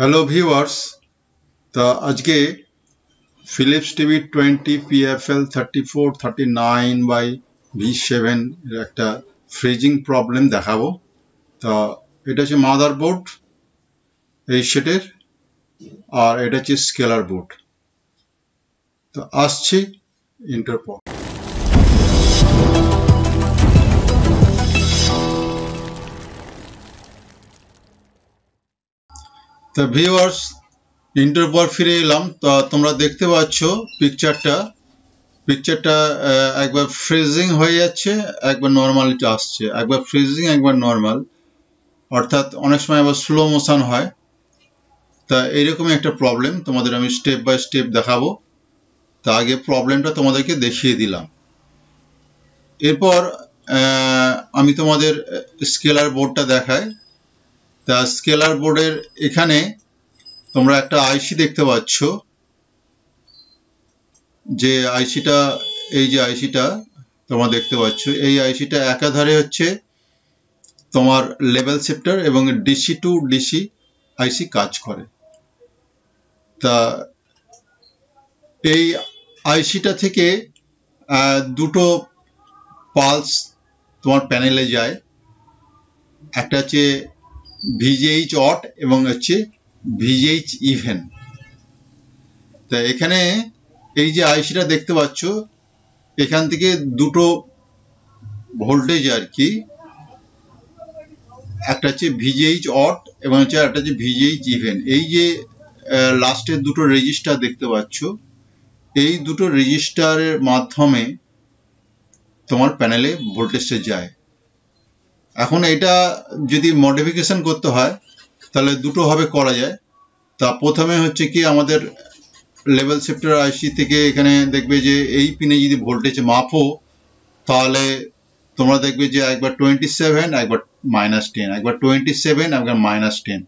hello viewers তা আজকে Philips TV twenty PFL thirty four thirty nine by V seven এর একটা freezing problem দেখাবো তা এটা হচ্ছে মাদার বোর্ড এই সেটের আর এটা হচ্ছে স্কেলার বোর্ড তো আসছি ইন্টারপর তো ভিউয়ার্স ইন্টার পর ফিরে এলাম তো তোমরা দেখতে পাচ্ছ পিকচারটা পিকচারটা একবার ফ্রিজিং হয়ে যাচ্ছে একবার নর্মালিটি আসছে একবার ফ্রিজিং একবার নর্মাল অর্থাৎ অনেক সময় আবার স্লো মোশন হয় তা এইরকমই একটা প্রবলেম তোমাদের আমি স্টেপ বাই স্টেপ দেখাবো তা আগে প্রবলেমটা তোমাদেরকে দেখিয়ে দিলাম এরপর আমি তোমাদের স্কেলার বোর্ডটা দেখাই তা স্কেলার বোর্ডের এখানে তোমরা একটা আইসি দেখতে পাচ্ছ যে আইসিটা এই যে আইসিটা তোমরা দেখতে পাচ্ছ এই আইসিটা একাধারে হচ্ছে তোমার লেভেল সেপ্টার এবং ডিসি টু ডিসি আইসি কাজ করে তা এই আইসিটা থেকে দুটো পালস তোমার প্যানেলে যায় একটা হচ্ছে ভিজেইচ অট এবং হচ্ছে ভিজেইচ ইভেন তা এখানে এই যে আইসিটা দেখতে পাচ্ছ এখান থেকে দুটো ভোল্টেজ আর কি একটা হচ্ছে ভিজেইচ অট এবং হচ্ছে একটা হচ্ছে ভিজেইচ ইভেন এই যে লাস্টের দুটো রেজিস্টার দেখতে পাচ্ছ এই দুটো রেজিস্টারের মাধ্যমে তোমার প্যানেলে ভোল্টেজটা যায় এখন এটা যদি মডিফিকেশন করতে হয় তাহলে দুটোভাবে করা যায় তা প্রথমে হচ্ছে কি আমাদের লেভেল শিফটার আইসি থেকে এখানে দেখবে যে এই পিনে যদি ভোল্টেজ মাপো তাহলে তোমরা দেখবে যে একবার টোয়েন্টি সেভেন একবার মাইনাস টেন একবার টোয়েন্টি সেভেন একবার মাইনাস টেন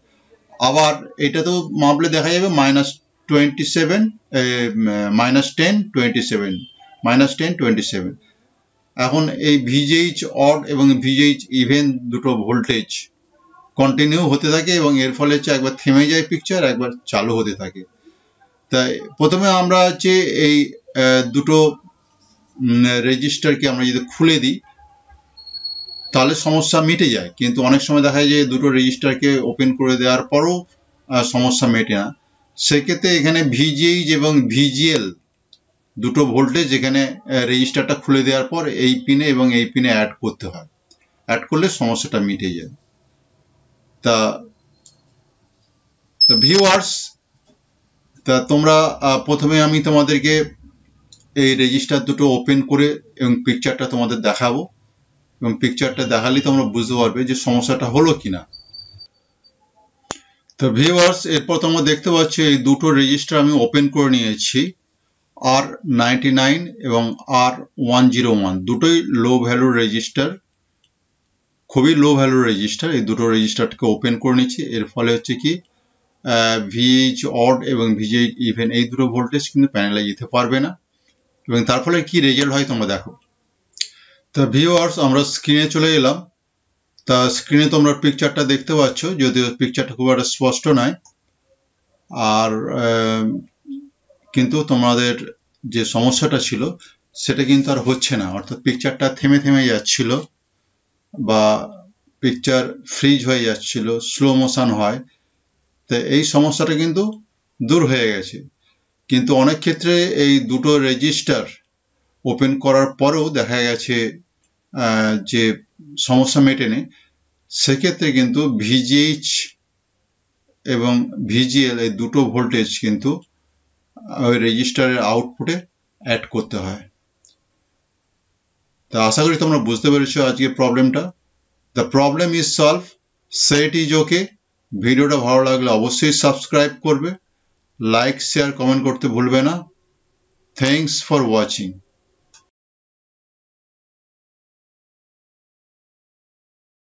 আবার এটা তো মাপলে দেখা যাবে minus twenty seven minus ten twenty seven minus ten twenty seven এখন এই ভিজেইচ অড এবং ভিজেইচ ইভেন দুটো ভোল্টেজ কন্টিনিউ হতে থাকে এবং এর ফলে হচ্ছে একবার থেমে যায় পিকচার একবার চালু হতে থাকে তাই প্রথমে আমরা হচ্ছে এই দুটো রেজিস্টারকে আমরা যদি খুলে দিই তাহলে সমস্যা মিটে যায় কিন্তু অনেক সময় দেখা যায় যে দুটো রেজিস্টারকে ওপেন করে দেওয়ার পরও সমস্যা মেটে না সেক্ষেত্রে এখানে ভিজিএইচ এবং ভিজিএল দুটো ভোল্টেজ এখানে রেজিস্টারটা খুলে দেওয়ার পর এই পিনে এবং এই পিনে অ্যাড করতে হয় অ্যাড করলে সমস্যাটা মিটে যায় তা ভিউয়ার্স তা তোমরা প্রথমে আমি তোমাদেরকে এই রেজিস্টার দুটো ওপেন করে এবং পিকচারটা তোমাদের দেখাবো এবং পিকচারটা দেখালে তোমরা বুঝতে পারবে যে সমস্যাটা হলো কিনা তো ভিউয়ার্স এরপর তোমরা দেখতে পাচ্ছ এই দুটো রেজিস্টার আমি ওপেন করে নিয়েছি আর নাইনটি নাইন এবং আর ওয়ান জিরো ওয়ান দুটোই লো ভ্যালু রেজিস্টার খুবই লো ভ্যালু রেজিস্টার এই দুটো রেজিস্টারটাকে ওপেন করে নিচ্ছি এর ফলে হচ্ছে কি ভিএইচ অড এবং ভিজিএইচ ইভেন এই দুটো ভোল্টেজ কিন্তু প্যানেলে যেতে পারবে না এবং তার ফলে কি রেজাল্ট হয় তোমরা দেখো তা ভিওয়ার্স আমরা স্ক্রিনে চলে এলাম তা স্ক্রিনে তোমরা পিকচারটা দেখতে পাচ্ছ যদিও পিকচারটা খুব একটা স্পষ্ট নয় আর কিন্তু তোমাদের যে সমস্যাটা ছিল সেটা কিন্তু আর হচ্ছে না অর্থাৎ পিকচারটা থেমে থেমে যাচ্ছিল বা পিকচার ফ্রিজ হয়ে যাচ্ছিল স্লো মোশন হয় তো এই সমস্যাটা কিন্তু দূর হয়ে গেছে কিন্তু অনেক ক্ষেত্রে এই দুটো রেজিস্টার ওপেন করার পরেও দেখা গেছে যে সমস্যা মেটেনে সেক্ষেত্রে কিন্তু ভিজিএইচ এবং ভিজিএল এই দুটো ভোল্টেজ কিন্তু ওই রেজিস্টারের আউটপুটে অ্যাড করতে হয় তা আশা করি তোমরা বুঝতে পেরেছো আজকে প্রবলেমটা the problem is solve set is okay ভিডিওটা ভালো লাগলে অবশ্যই সাবস্ক্রাইব করবে লাইক শেয়ার কমেন্ট করতে ভুলবে না থ্যাংকস ফর ওয়াচিং